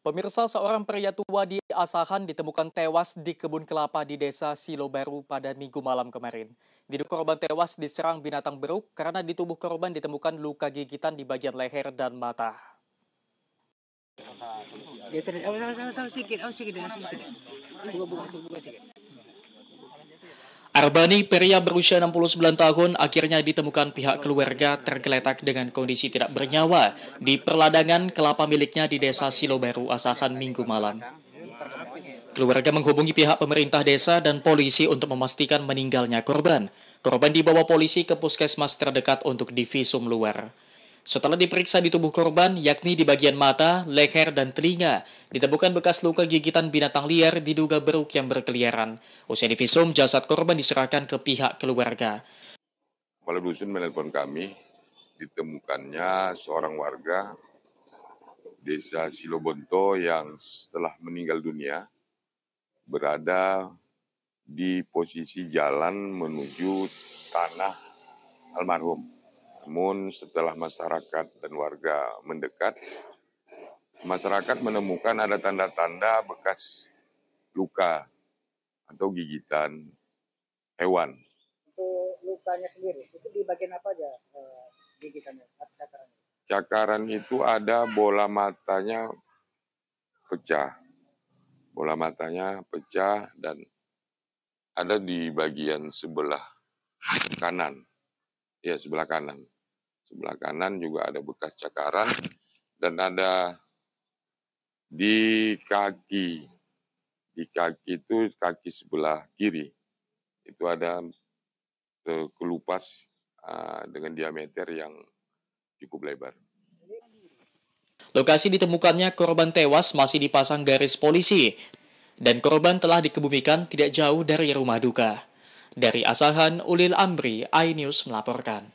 Pemirsa seorang pria tua di Asahan ditemukan tewas di kebun kelapa di desa Silo Baru pada minggu malam kemarin. Diduga korban tewas diserang binatang beruk karena di tubuh korban ditemukan luka gigitan di bagian leher dan mata. Dia ya, oh, oh, oh, Buka, buka, buka, Arbani, pria berusia 69 tahun, akhirnya ditemukan pihak keluarga tergeletak dengan kondisi tidak bernyawa di perladangan kelapa miliknya di desa Silobaru, Asahan, Minggu malam. Keluarga menghubungi pihak pemerintah desa dan polisi untuk memastikan meninggalnya korban. Korban dibawa polisi ke puskesmas terdekat untuk divisum luar. Setelah diperiksa di tubuh korban, yakni di bagian mata, leher, dan telinga, ditemukan bekas luka gigitan binatang liar diduga beruk yang berkeliaran. Usai divisum, jasad korban diserahkan ke pihak keluarga. Kepala Dusun menelpon kami, ditemukannya seorang warga desa Silobonto yang setelah meninggal dunia berada di posisi jalan menuju tanah almarhum. Namun setelah masyarakat dan warga mendekat, masyarakat menemukan ada tanda-tanda bekas luka atau gigitan hewan. Untuk lukanya sendiri, itu di bagian apa aja eh, gigitannya atau cakarannya? Cakaran itu ada bola matanya pecah. Bola matanya pecah dan ada di bagian sebelah kanan ya sebelah kanan. Sebelah kanan juga ada bekas cakaran dan ada di kaki. Di kaki itu kaki sebelah kiri. Itu ada kelupas ah, dengan diameter yang cukup lebar. Lokasi ditemukannya korban tewas masih dipasang garis polisi dan korban telah dikebumikan tidak jauh dari rumah duka. Dari Asahan Ulil Amri, iNews melaporkan.